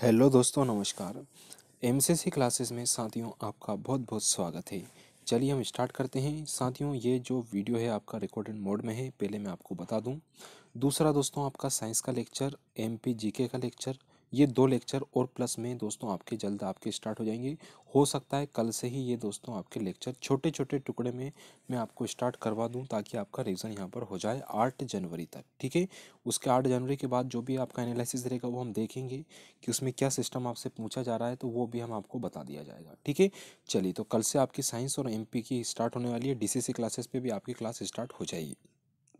hello दोस्तों नमस्कार M classes में साथियों आपका बहुत बहुत स्वागत है चलिए हम स्टार्ट करते हैं साथियों ये जो वीडियो है आपका रिकॉर्डेड मोड में है पहले मैं आपको बता दूं दूसरा दोस्तों आपका साइंस का लेक्चर एम पी जी के का लेक्चर ये दो लेक्चर और प्लस में दोस्तों आपके जल्द आपके स्टार्ट हो जाएंगे हो सकता है कल से ही ये दोस्तों आपके लेक्चर छोटे छोटे टुकड़े में मैं आपको स्टार्ट करवा दूं ताकि आपका रिवीजन यहाँ पर हो जाए आठ जनवरी तक ठीक है उसके आठ जनवरी के बाद जो भी आपका एनालिसिस रहेगा वो हम देखेंगे कि उसमें क्या सिस्टम आपसे पूछा जा रहा है तो वो भी हम आपको बता दिया जाएगा ठीक है चलिए तो कल से आपकी साइंस और एम की स्टार्ट होने वाली है डी क्लासेस पर भी आपकी क्लास स्टार्ट हो जाएगी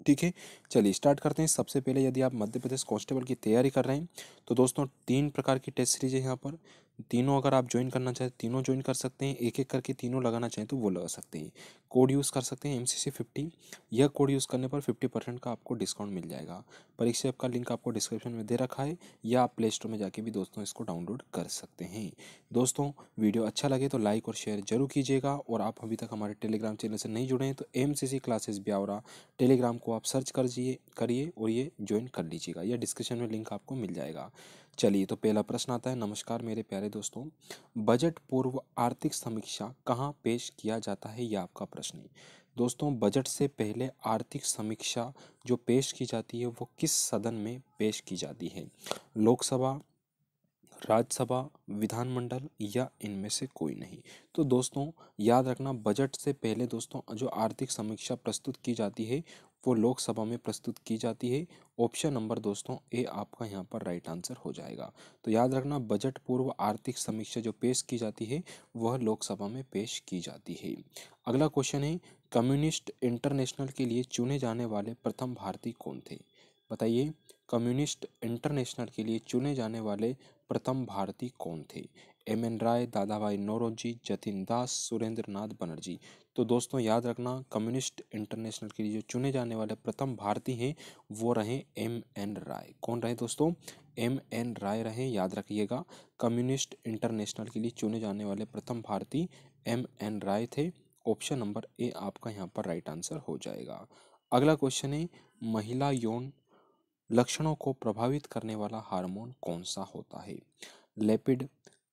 ठीक है चलिए स्टार्ट करते हैं सबसे पहले यदि आप मध्य प्रदेश कांस्टेबल की तैयारी कर रहे हैं तो दोस्तों तीन प्रकार की टेस्ट सीरीज है यहाँ पर तीनों अगर आप ज्वाइन करना चाहें तीनों ज्वाइन कर सकते हैं एक एक करके तीनों लगाना चाहें तो वो लगा सकते हैं कोड यूज़ कर सकते हैं एम सी सी फिफ्टी यह कोड यूज़ करने पर फिफ्टी परसेंट का आपको डिस्काउंट मिल जाएगा परीक्षा ऐप का लिंक आपको डिस्क्रिप्शन में दे रखा है या आप प्ले स्टोर में जाके भी दोस्तों इसको डाउनलोड कर सकते हैं दोस्तों वीडियो अच्छा लगे तो लाइक और शेयर जरूर कीजिएगा और आप अभी तक हमारे टेलीग्राम चैनल से नहीं जुड़े हैं तो M C C classes Biaora Telegram को आप सर्च करिए करिए और ये ज्वाइन कर लीजिएगा या डिस्क्रिप्शन में लिंक आपको मिल जाएगा चलिए तो पहला प्रश्न आता है नमस्कार मेरे प्यारे दोस्तों बजट पूर्व आर्थिक समीक्षा कहाँ पेश किया जाता है यह आपका प्रश्न है दोस्तों बजट से पहले आर्थिक समीक्षा जो पेश की जाती है वो किस सदन में पेश की जाती है लोकसभा राज्यसभा विधानमंडल या इनमें से कोई नहीं तो दोस्तों याद रखना बजट से पहले दोस्तों जो आर्थिक समीक्षा प्रस्तुत की जाती है वो लोकसभा में प्रस्तुत की जाती है ऑप्शन नंबर दोस्तों ए आपका यहाँ पर राइट आंसर हो जाएगा तो याद रखना बजट पूर्व आर्थिक समीक्षा जो पेश की जाती है वह लोकसभा में पेश की जाती है अगला क्वेश्चन है कम्युनिस्ट इंटरनेशनल के लिए चुने जाने वाले प्रथम भारतीय कौन थे बताइए कम्युनिस्ट इंटरनेशनल के लिए चुने जाने वाले प्रथम भारती कौन थे एम एन राय दादा भाई नौरोजी जतिन दास सुरेंद्र नाथ बनर्जी तो दोस्तों याद रखना कम्युनिस्ट इंटरनेशनल के लिए जो चुने जाने वाले प्रथम भारतीय हैं वो रहे एम एन राय कौन रहे दोस्तों एम एन राय रहे याद रखिएगा कम्युनिस्ट इंटरनेशनल के लिए चुने जाने वाले प्रथम भारतीय एम एन राय थे ऑप्शन नंबर ए आपका यहाँ पर राइट आंसर हो जाएगा अगला क्वेश्चन है महिला यौन लक्षणों को प्रभावित करने वाला हार्मोन कौन सा होता है लेपिड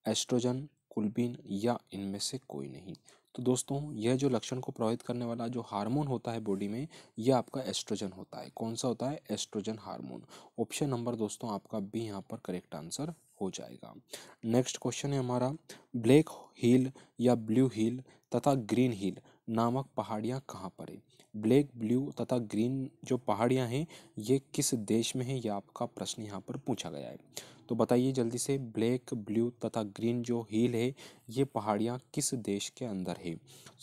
एस्ट्रोजन कुलबीन या इनमें से कोई नहीं तो दोस्तों यह जो लक्षण को प्रभावित करने वाला जो हार्मोन होता है बॉडी में यह आपका एस्ट्रोजन होता है कौन सा होता है एस्ट्रोजन हार्मोन ऑप्शन नंबर दोस्तों आपका बी यहाँ पर करेक्ट आंसर हो जाएगा नेक्स्ट क्वेश्चन है हमारा ब्लैक हिल या ब्लू हिल तथा ग्रीन हिल नामक पहाड़ियाँ कहाँ पर है ब्लैक ब्लू तथा ग्रीन जो पहाड़ियाँ हैं ये किस देश में है ये आपका प्रश्न यहाँ पर पूछा गया है तो बताइए जल्दी से ब्लैक ब्लू तथा ग्रीन जो हिल है ये पहाड़ियाँ किस देश के अंदर है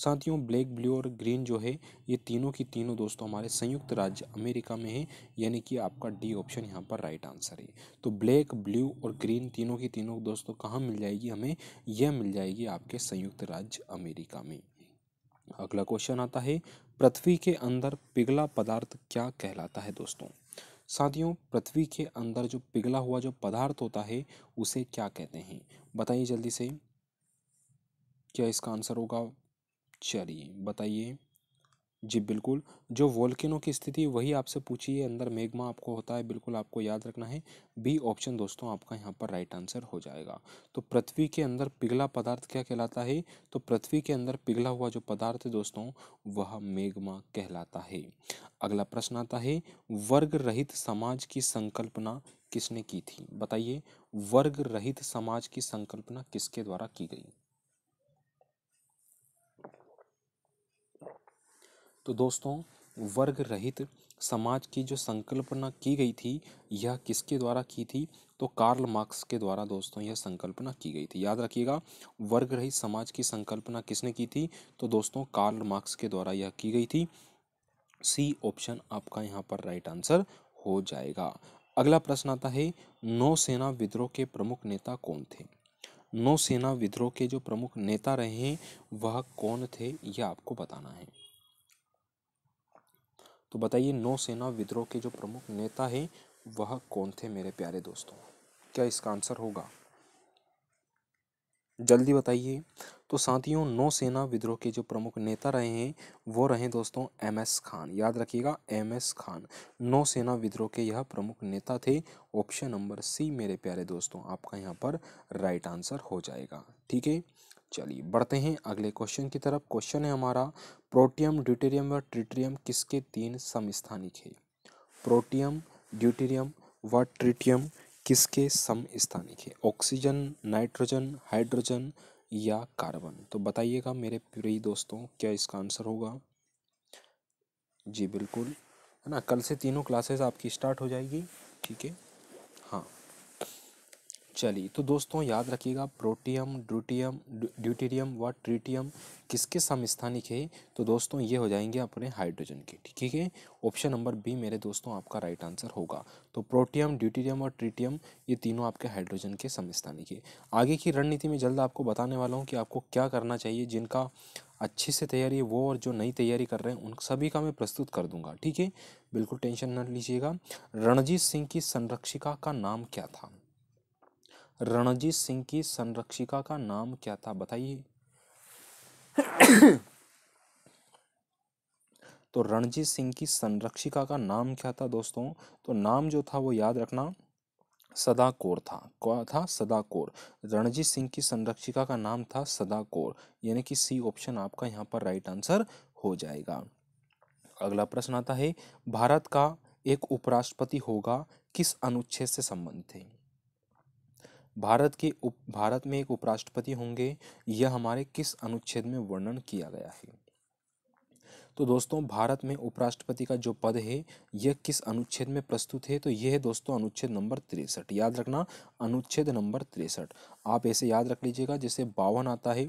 साथियों ब्लैक ब्लू और ग्रीन जो है ये तीनों की तीनों दोस्तों हमारे संयुक्त राज्य अमेरिका में है यानी कि आपका डी ऑप्शन यहाँ पर राइट आंसर है तो ब्लैक ब्लू और ग्रीन तीनों की तीनों दोस्तों कहाँ मिल जाएगी हमें यह मिल जाएगी आपके संयुक्त राज्य अमेरिका में अगला क्वेश्चन आता है पृथ्वी के अंदर पिघला पदार्थ क्या कहलाता है दोस्तों साथियों पृथ्वी के अंदर जो पिघला हुआ जो पदार्थ होता है उसे क्या कहते हैं बताइए जल्दी से क्या इसका आंसर होगा चलिए बताइए जी बिल्कुल जो वोल्केनो की स्थिति वही आपसे पूछी है अंदर मेघमा आपको होता है बिल्कुल आपको याद रखना है बी ऑप्शन दोस्तों आपका यहाँ पर राइट आंसर हो जाएगा तो पृथ्वी के अंदर पिघला पदार्थ क्या कहलाता है तो पृथ्वी के अंदर पिघला हुआ जो पदार्थ है दोस्तों वह मेघमा कहलाता है अगला प्रश्न आता है वर्ग रहित समाज की संकल्पना किसने की थी बताइए वर्ग रहित समाज की संकल्पना किसके द्वारा की गई तो दोस्तों वर्ग रहित समाज की जो संकल्पना की गई थी यह किसके द्वारा की थी तो कार्ल मार्क्स के द्वारा दोस्तों यह संकल्पना की गई थी याद रखिएगा वर्ग रहित समाज की संकल्पना किसने की थी तो दोस्तों कार्ल मार्क्स के द्वारा यह की गई थी सी ऑप्शन आपका यहाँ पर राइट आंसर हो जाएगा अगला प्रश्न आता है नौसेना विद्रोह के प्रमुख नेता कौन थे नौसेना विद्रोह के जो प्रमुख नेता रहे हैं वह कौन थे यह आपको बताना है तो बताइए नौसेना विद्रोह के जो प्रमुख नेता हैं वह कौन थे मेरे प्यारे दोस्तों क्या इसका आंसर होगा जल्दी बताइए तो साथियों नौसेना विद्रोह के जो प्रमुख नेता रहे हैं वो रहे दोस्तों एम एस खान याद रखिएगा एम एस खान नौसेना विद्रोह के यह प्रमुख नेता थे ऑप्शन नंबर सी मेरे प्यारे दोस्तों आपका यहाँ पर राइट आंसर हो जाएगा ठीक है चलिए बढ़ते हैं अगले क्वेश्चन की तरफ क्वेश्चन है हमारा प्रोटियम ड्यूटेरियम व ट्रिटेरियम किसके तीन समस्थानिक है प्रोटियम ड्यूटेरियम व ट्रिटियम किसके समस्थानिक है ऑक्सीजन नाइट्रोजन हाइड्रोजन या कार्बन तो बताइएगा मेरे प्रिय दोस्तों क्या इसका आंसर होगा जी बिल्कुल है ना कल से तीनों क्लासेस आपकी स्टार्ट हो जाएगी ठीक है चलिए तो दोस्तों याद रखिएगा प्रोटियम ड्यूटियम ड्यूटीरियम व ट्रीटियम किसके समस्थानिक है तो दोस्तों ये हो जाएंगे अपने हाइड्रोजन के ठीक है ऑप्शन नंबर बी मेरे दोस्तों आपका राइट आंसर होगा तो प्रोटियम ड्यूटीरियम और ट्रिटियम ये तीनों आपके हाइड्रोजन के समस्थानिक है आगे की रणनीति में जल्द आपको बताने वाला हूँ कि आपको क्या करना चाहिए जिनका अच्छे से तैयारी वो और जो नई तैयारी कर रहे हैं उन सभी का मैं प्रस्तुत कर दूंगा ठीक है बिल्कुल टेंशन न लीजिएगा रणजीत सिंह की संरक्षिका का नाम क्या था रणजीत सिंह की संरक्षिका का नाम क्या था बताइए तो रणजीत सिंह की संरक्षिका का नाम क्या था दोस्तों तो नाम जो था वो याद रखना सदा कौर था क्या था सदा कौर रणजीत सिंह की संरक्षिका का नाम था सदा कौर यानी कि सी ऑप्शन आपका यहाँ पर राइट आंसर हो जाएगा अगला प्रश्न आता है भारत का एक उपराष्ट्रपति होगा किस अनुच्छेद से संबंधित है भारत के उप भारत में एक उपराष्ट्रपति होंगे यह हमारे किस अनुच्छेद में वर्णन किया गया है तो दोस्तों भारत में उपराष्ट्रपति का जो पद है यह किस अनुच्छेद में प्रस्तुत है तो यह है दोस्तों अनुच्छेद नंबर तिरसठ याद रखना अनुच्छेद नंबर तिरसठ आप ऐसे याद रख लीजिएगा जैसे बावन आता है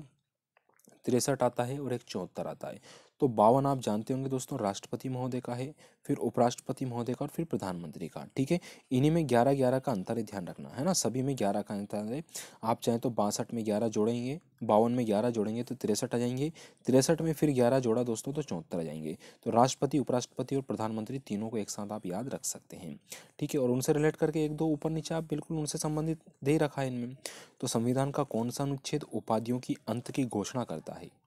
तिरसठ आता है और एक चौहत्तर आता है तो बावन आप जानते होंगे दोस्तों राष्ट्रपति महोदय का है फिर उपराष्ट्रपति महोदय का और फिर प्रधानमंत्री का ठीक है इन्हीं में ग्यारह ग्यारह का अंतर है ध्यान रखना है ना सभी में ग्यारह का अंतर है आप चाहें तो बासठ में ग्यारह जोड़ेंगे बावन में ग्यारह जोड़ेंगे तो तिरसठ आ जाएंगे तिरसठ में फिर ग्यारह जोड़ा दोस्तों तो चौहत्तर आ जाएंगे तो राष्ट्रपति उपराष्ट्रपति और प्रधानमंत्री तीनों को एक साथ आप याद रख सकते हैं ठीक है और उनसे रिलेट करके एक दो ऊपर नीचे आप बिल्कुल उनसे संबंधित दे रखा है इनमें तो संविधान का कौन सा अनुच्छेद उपाधियों की अंत की घोषणा करता है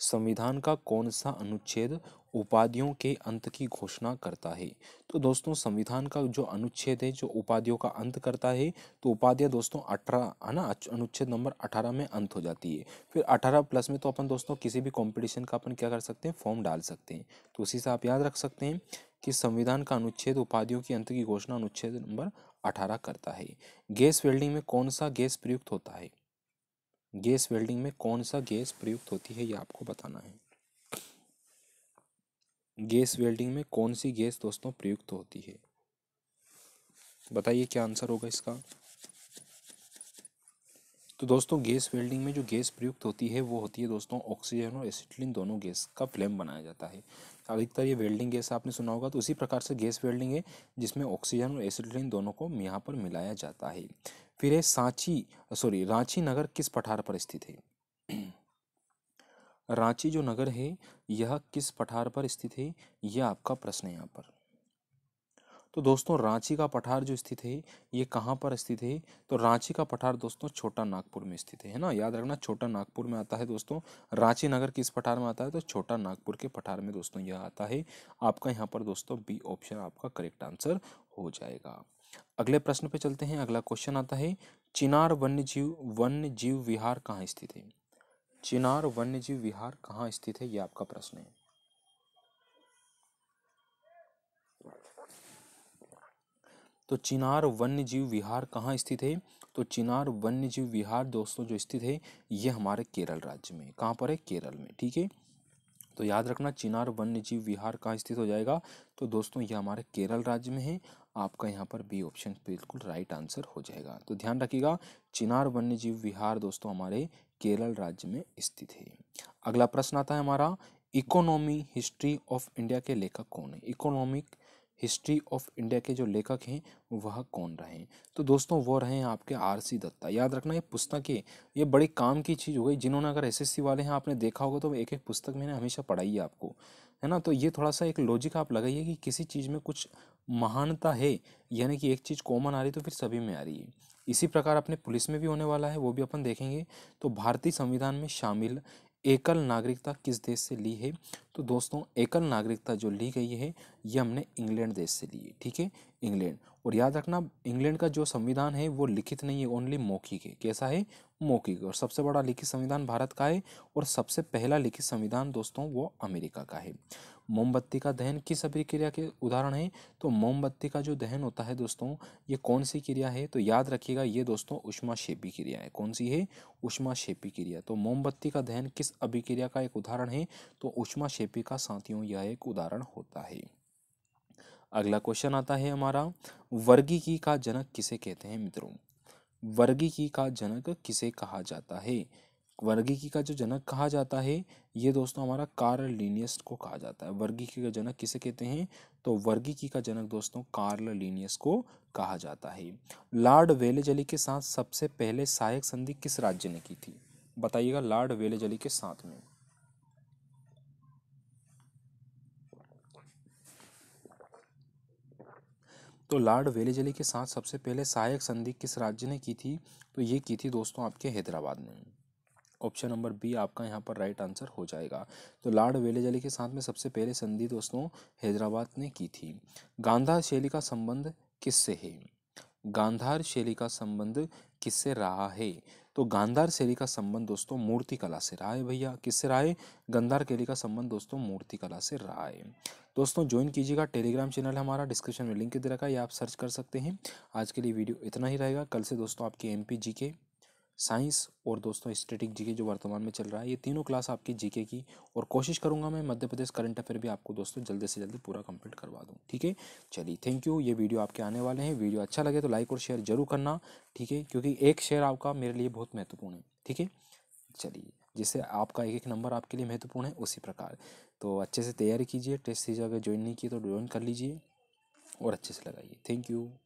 संविधान का कौन सा अनुच्छेद उपाधियों के अंत की घोषणा करता है तो दोस्तों संविधान का जो अनुच्छेद है जो उपाधियों का अंत करता है तो उपाधियाँ दोस्तों अठारह है ना अनुच्छेद नंबर अठारह में अंत हो जाती है फिर अठारह प्लस में तो अपन दोस्तों किसी भी कंपटीशन का अपन क्या कर सकते हैं फॉर्म डाल सकते हैं तो उसी से आप याद रख सकते हैं कि संविधान का अनुच्छेद उपाधियों के अंत की घोषणा अनुच्छेद नंबर अठारह करता है गैस वेल्डिंग में कौन सा गैस प्रयुक्त होता है गैस वेल्डिंग में कौन सा गैस प्रयुक्त होती है ये आपको बताना है गैस वेल्डिंग में कौन सी गैस दोस्तों प्रयुक्त होती है बताइए क्या आंसर होगा इसका तो दोस्तों गैस वेल्डिंग में जो गैस प्रयुक्त होती है वो होती है दोस्तों ऑक्सीजन और एसिटिलिन दोनों गैस का फ्लेम बनाया जाता है अधिकतर ये वेल्डिंग गैस आपने सुना होगा तो उसी प्रकार से गैस वेल्डिंग है जिसमें ऑक्सीजन और एसिटिलिन दोनों को यहाँ पर मिलाया जाता है फिर है सांची सॉरी रांची नगर किस पठार पर स्थित है रांची जो नगर है यह किस पठार पर स्थित है यह आपका प्रश्न है यहाँ पर तो दोस्तों रांची का पठार जो स्थित है ये कहाँ पर स्थित है तो रांची का पठार दोस्तों छोटा नागपुर में स्थित है ना याद रखना छोटा नागपुर में आता है दोस्तों रांची नगर किस पठार में आता है तो छोटा नागपुर के पठार में दोस्तों यह आता है आपका यहाँ पर दोस्तों बी ऑप्शन आपका करेक्ट आंसर हो जाएगा अगले प्रश्न पे चलते हैं अगला क्वेश्चन आता है चिनार वन्य जीव वन्य जीव विहार कहाँ स्थित है चिनार वन्य जीव विहार कहाँ स्थित है ये आपका प्रश्न है तो चिनार वन्य जीव विहार कहाँ स्थित है तो चिनार वन्य जीव विहार दोस्तों जो स्थित है ये हमारे केरल राज्य में कहाँ पर है केरल में ठीक है तो याद रखना चिनार वन्य जीव विहार कहाँ स्थित हो जाएगा तो दोस्तों ये हमारे केरल राज्य में है आपका यहाँ पर बी ऑप्शन बिल्कुल राइट आंसर हो जाएगा तो ध्यान रखिएगा चिनार वन्य जीव विहार दोस्तों हमारे केरल राज्य में स्थित है अगला प्रश्न आता है हमारा इकोनॉमी हिस्ट्री ऑफ इंडिया के लेखक कौन है इकोनॉमिक हिस्ट्री ऑफ इंडिया के जो लेखक हैं वह कौन रहे तो दोस्तों वो रहे हैं आपके आर सी दत्ता याद रखना ये पुस्तक है ये बड़े काम की चीज़ हो गई जिन्होंने अगर सी वाले हैं आपने देखा होगा तो एक एक पुस्तक मैंने हमेशा पढ़ाई है आपको है ना तो ये थोड़ा सा एक लॉजिक आप लगाइए कि किसी चीज़ में कुछ महानता है यानी कि एक चीज़ कॉमन आ रही तो फिर सभी में आ रही है इसी प्रकार अपने पुलिस में भी होने वाला है वो भी अपन देखेंगे तो भारतीय संविधान में शामिल एकल नागरिकता किस देश से ली है तो दोस्तों एकल नागरिकता जो ली गई है ये हमने इंग्लैंड देश से ली है ठीक है इंग्लैंड और याद रखना इंग्लैंड का जो संविधान है वो लिखित नहीं है ओनली मौखिक है कैसा है मौखिक और सबसे बड़ा लिखित संविधान भारत का है और सबसे पहला लिखित संविधान दोस्तों वो अमेरिका का है मोमबत्ती का दहन किस अभिक्रिया के उदाहरण है तो मोमबत्ती का जो दहन होता है दोस्तों ये कौन सी क्रिया है तो याद रखिएगा ये दोस्तों उष्मा शेपी क्रिया है कौन सी है उष्मा शेपी क्रिया तो मोमबत्ती का दहन किस अभिक्रिया का एक उदाहरण है तो उष्मा शेपी का साथियों यह एक उदाहरण होता है अगला क्वेश्चन आता है हमारा वर्गीकी का जनक किसे कहते हैं मित्रों की का जनक किसे कहा जाता है की का जो जनक कहा जाता है ये दोस्तों हमारा कार्ल लीनियस को कहा जाता है की का जनक किसे कहते हैं तो की का जनक दोस्तों कार्ल लीनियस को कहा जाता है लॉर्ड वेलेजली के साथ सबसे पहले सहायक संधि किस राज्य ने की थी बताइएगा लॉर्ड वेलेजली के साथ में तो लॉर्ड वेलेजली के साथ सबसे पहले सहायक संधि किस राज्य ने की थी तो ये की थी दोस्तों आपके हैदराबाद ने ऑप्शन नंबर बी आपका यहाँ पर राइट आंसर हो जाएगा तो लॉर्ड वेलेजली के साथ में सबसे पहले संधि दोस्तों हैदराबाद ने की थी गांधार शैली का संबंध किससे है गांधार शैली का संबंध किससे रहा है तो गांधार शैली का संबंध दोस्तों मूर्ति कला से रहा है भैया किससे रहा है गंधार शैली का संबंध दोस्तों मूर्ति कला से रहा है दोस्तों ज्वाइन कीजिएगा टेलीग्राम चैनल हमारा डिस्क्रिप्शन में लिंक दे रखा है आप सर्च कर सकते हैं आज के लिए वीडियो इतना ही रहेगा कल से दोस्तों आपकी एम पी जी के साइंस और दोस्तों स्टेटिक जीके जो वर्तमान में चल रहा है ये तीनों क्लास आपकी जीके की और कोशिश करूँगा मैं मध्य प्रदेश करंट अफेयर भी आपको दोस्तों जल्दी से जल्दी पूरा कंप्लीट करवा दूँ ठीक है चलिए थैंक यू ये वीडियो आपके आने वाले हैं वीडियो अच्छा लगे तो लाइक और शेयर जरूर करना ठीक है क्योंकि एक शेयर आपका मेरे लिए बहुत महत्वपूर्ण है ठीक है चलिए जिससे आपका एक एक नंबर आपके लिए महत्वपूर्ण है उसी प्रकार तो अच्छे से तैयारी कीजिए टेस्ट सीरीज अगर ज्वाइन नहीं किए तो ज्वाइन कर लीजिए और अच्छे से लगाइए थैंक यू